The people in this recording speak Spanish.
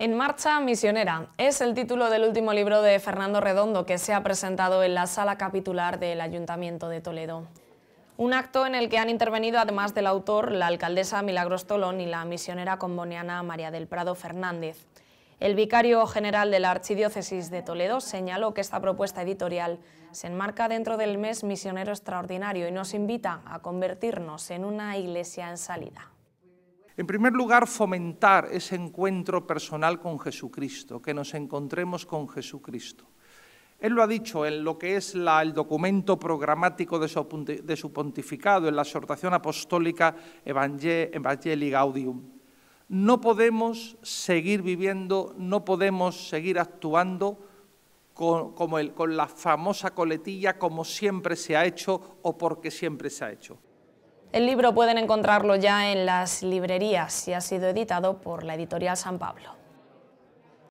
En Marcha Misionera es el título del último libro de Fernando Redondo que se ha presentado en la sala capitular del Ayuntamiento de Toledo. Un acto en el que han intervenido, además del autor, la alcaldesa Milagros Tolón y la misionera comboniana María del Prado Fernández. El vicario general de la Archidiócesis de Toledo señaló que esta propuesta editorial se enmarca dentro del mes misionero extraordinario y nos invita a convertirnos en una iglesia en salida. En primer lugar, fomentar ese encuentro personal con Jesucristo, que nos encontremos con Jesucristo. Él lo ha dicho en lo que es el documento programático de su, pontificado, en la exhortación apostólica Evangelii Gaudium. No podemos seguir viviendo, no podemos seguir actuando como con la famosa coletilla como siempre se ha hecho o porque siempre se ha hecho. El libro pueden encontrarlo ya en las librerías y ha sido editado por la editorial San Pablo.